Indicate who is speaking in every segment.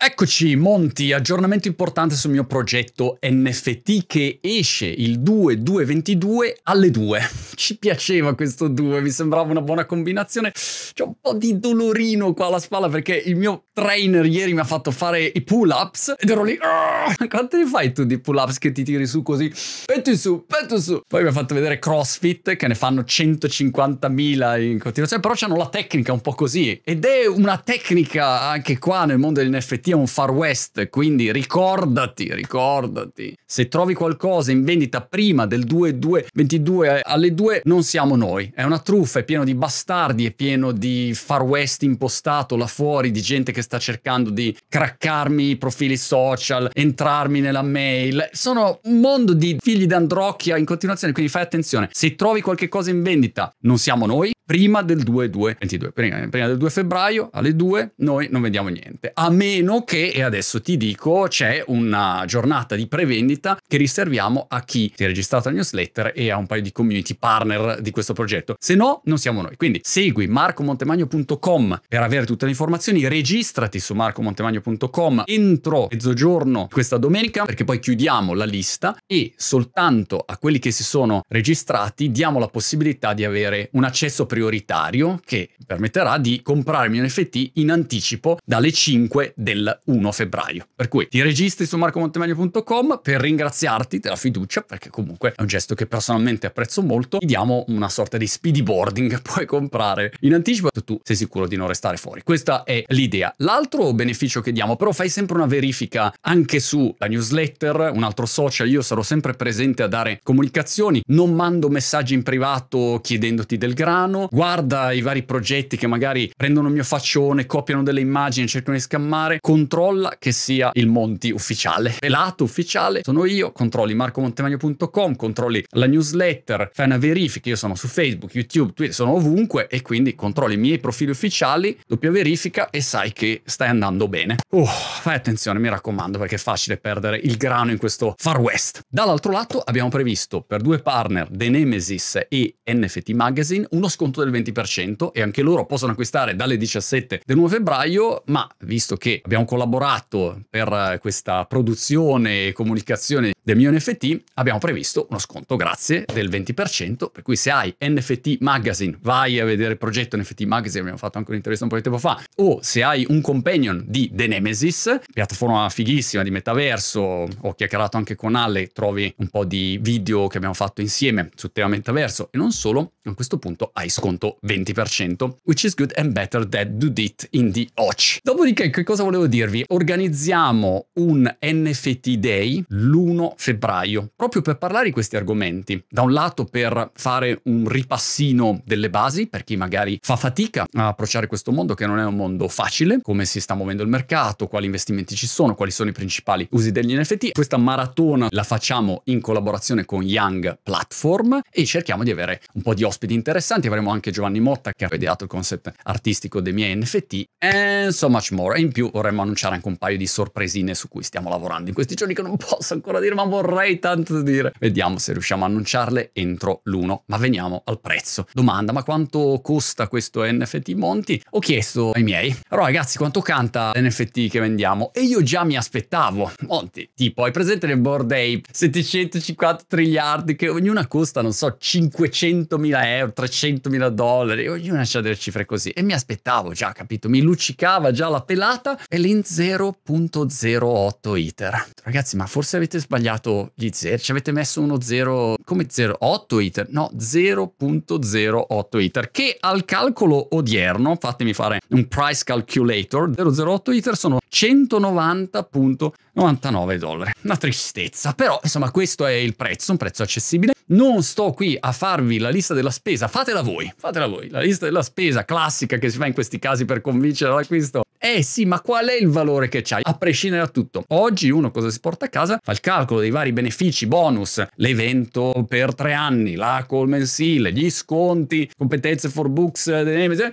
Speaker 1: Eccoci, Monti, aggiornamento importante sul mio progetto NFT che esce il 2-2-22 alle 2. Ci piaceva questo 2, mi sembrava una buona combinazione. C'è un po' di dolorino qua alla spalla perché il mio trainer ieri mi ha fatto fare i pull-ups ed ero lì... Ah, Quanti ne fai tu di pull-ups che ti tiri su così? Petti su, petti su! Poi mi ha fatto vedere CrossFit che ne fanno 150.000 in continuazione, però hanno la tecnica un po' così. Ed è una tecnica anche qua nel mondo dell'NFT è un far west, quindi ricordati, ricordati. Se trovi qualcosa in vendita prima del 2.22 alle 2 non siamo noi. È una truffa, è pieno di bastardi, è pieno di far west impostato là fuori, di gente che sta cercando di craccarmi i profili social, entrarmi nella mail. Sono un mondo di figli d'androcchia in continuazione, quindi fai attenzione. Se trovi qualche cosa in vendita non siamo noi, prima del 2-2-22, prima, prima, del 2 febbraio alle 2 noi non vendiamo niente, a meno che, e adesso ti dico, c'è una giornata di prevendita che riserviamo a chi si è registrato al newsletter e a un paio di community partner di questo progetto, se no non siamo noi. Quindi segui marcomontemagno.com per avere tutte le informazioni, registrati su marcomontemagno.com entro mezzogiorno questa domenica perché poi chiudiamo la lista e soltanto a quelli che si sono registrati diamo la possibilità di avere un accesso privato prioritario che permetterà di comprarmi un NFT in anticipo dalle 5 del 1 febbraio. Per cui ti registri su marcomontemagno.com per ringraziarti della fiducia, perché comunque è un gesto che personalmente apprezzo molto. Ti diamo una sorta di speedy boarding, puoi comprare in anticipo, e tu sei sicuro di non restare fuori. Questa è l'idea. L'altro beneficio che diamo, però fai sempre una verifica anche sulla newsletter, un altro social, io sarò sempre presente a dare comunicazioni, non mando messaggi in privato chiedendoti del grano, guarda i vari progetti che magari prendono il mio faccione, copiano delle immagini, cercano di scammare, controlla che sia il Monti ufficiale. lato ufficiale sono io, controlli marcomontemagno.com, controlli la newsletter, fai una verifica, io sono su Facebook, YouTube, Twitter, sono ovunque e quindi controlli i miei profili ufficiali, doppia verifica e sai che stai andando bene. Uh, fai attenzione, mi raccomando, perché è facile perdere il grano in questo Far West. Dall'altro lato abbiamo previsto per due partner, The Nemesis e NFT Magazine, uno sconto sconto del 20% e anche loro possono acquistare dalle 17 del 1 febbraio, ma visto che abbiamo collaborato per eh, questa produzione e comunicazione del mio NFT abbiamo previsto uno sconto grazie del 20%, per cui se hai NFT Magazine, vai a vedere il progetto NFT Magazine, abbiamo fatto anche un'intervista un po' di tempo fa, o se hai un companion di The Nemesis, piattaforma fighissima di metaverso, ho chiacchierato anche con Ale, trovi un po' di video che abbiamo fatto insieme sul tema metaverso e non solo, a questo punto hai sconto 20%, which is good and better than do it in the Hoch. Dopodiché che cosa volevo dirvi? Organizziamo un NFT Day l'1 febbraio, proprio per parlare di questi argomenti. Da un lato per fare un ripassino delle basi, per chi magari fa fatica a approcciare questo mondo che non è un mondo facile, come si sta muovendo il mercato, quali investimenti ci sono, quali sono i principali usi degli NFT. Questa maratona la facciamo in collaborazione con Young Platform e cerchiamo di avere un po' di ospiti interessanti. Avremo anche Giovanni Motta che ha ideato il concept artistico dei miei NFT e so much more. E in più vorremmo annunciare anche un paio di sorpresine su cui stiamo lavorando in questi giorni che non posso ancora dire, ma vorrei tanto dire. Vediamo se riusciamo a annunciarle entro l'1, ma veniamo al prezzo. Domanda, ma quanto costa questo NFT Monti? Ho chiesto ai miei, allora ragazzi quanto canta l'NFT che vendiamo? E io già mi aspettavo, Monti, tipo hai presente le Bored Ape, 750 triliardi che ognuna costa non so 500 mila euro, 300 mila dollari, ognuna ha delle cifre così e mi aspettavo già, capito? Mi luccicava già la pelata e l'in 0.08 iter. Ragazzi ma forse avete sbagliato sbagliato gli zeri, ci avete messo uno 0, come 0,8 iter, no 0.08 iter, che al calcolo odierno, fatemi fare un price calculator, 0,08 iter sono 190.99 dollari. Una tristezza, però insomma questo è il prezzo, un prezzo accessibile. Non sto qui a farvi la lista della spesa, fatela voi, fatela voi, la lista della spesa classica che si fa in questi casi per convincere all'acquisto eh sì, ma qual è il valore che c'hai? A prescindere da tutto. Oggi uno cosa si porta a casa? Fa il calcolo dei vari benefici, bonus, l'evento per tre anni, la call mensile, gli sconti, competenze for books,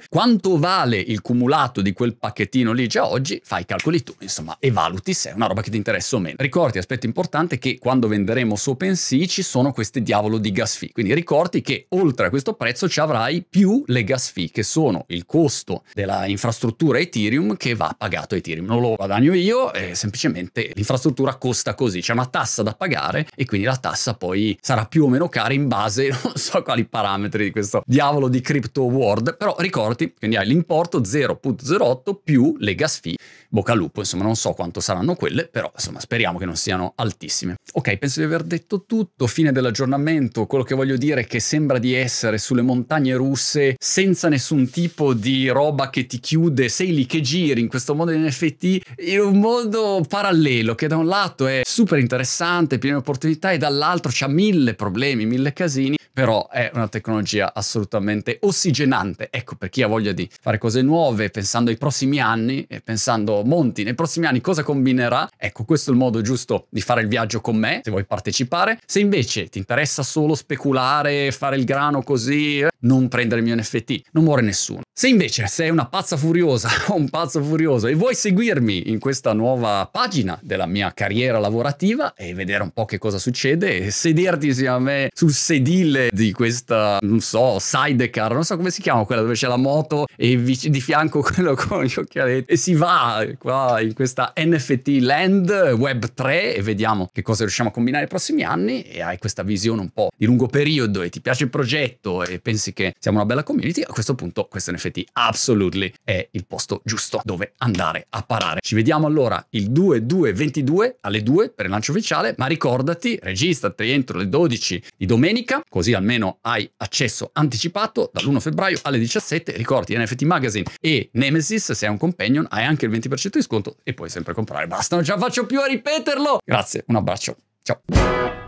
Speaker 1: quanto vale il cumulato di quel pacchettino lì già cioè, oggi? Fai i calcoli tu, insomma, e valuti se è una roba che ti interessa o meno. Ricordi, aspetto importante, che quando venderemo su OpenSea ci sono queste diavolo di gas fee. Quindi ricordi che oltre a questo prezzo ci avrai più le gas fee, che sono il costo della infrastruttura Ethereum che va pagato Ethereum. Non lo guadagno io, eh, semplicemente l'infrastruttura costa così, c'è una tassa da pagare e quindi la tassa poi sarà più o meno cara in base, non so quali parametri di questo diavolo di crypto world, però ricordi, quindi hai l'importo 0.08 più le gas fee, bocca al lupo, insomma non so quanto saranno quelle, però insomma speriamo che non siano altissime. Ok, penso di aver detto tutto, fine dell'aggiornamento, quello che voglio dire è che sembra di essere sulle montagne russe senza nessun tipo di roba che ti chiude, sei lì che giri, giri in questo mondo di NFT in un mondo parallelo che da un lato è super interessante, pieno di opportunità e dall'altro c'ha mille problemi, mille casini, però è una tecnologia assolutamente ossigenante. Ecco, per chi ha voglia di fare cose nuove, pensando ai prossimi anni e pensando Monti nei prossimi anni cosa combinerà, ecco, questo è il modo giusto di fare il viaggio con me, se vuoi partecipare. Se invece ti interessa solo speculare, fare il grano così, non prendere il mio NFT, non muore nessuno. Se invece sei una pazza furiosa o un pazzo pazzo furioso e vuoi seguirmi in questa nuova pagina della mia carriera lavorativa e vedere un po' che cosa succede e sederti insieme a me sul sedile di questa, non so, sidecar, non so come si chiama quella dove c'è la moto e di fianco quello con gli occhialetti e si va qua in questa NFT land web 3 e vediamo che cosa riusciamo a combinare nei prossimi anni e hai questa visione un po' di lungo periodo e ti piace il progetto e pensi che siamo una bella community, a questo punto questo NFT absolutely è il posto giusto dove andare a parare. Ci vediamo allora il 2-2-22 alle 2 per il lancio ufficiale, ma ricordati, registrati entro le 12 di domenica, così almeno hai accesso anticipato dall'1 febbraio alle 17. Ricordi NFT Magazine e Nemesis, se hai un companion hai anche il 20% di sconto e puoi sempre comprare. Basta, non ce la faccio più a ripeterlo! Grazie, un abbraccio, ciao!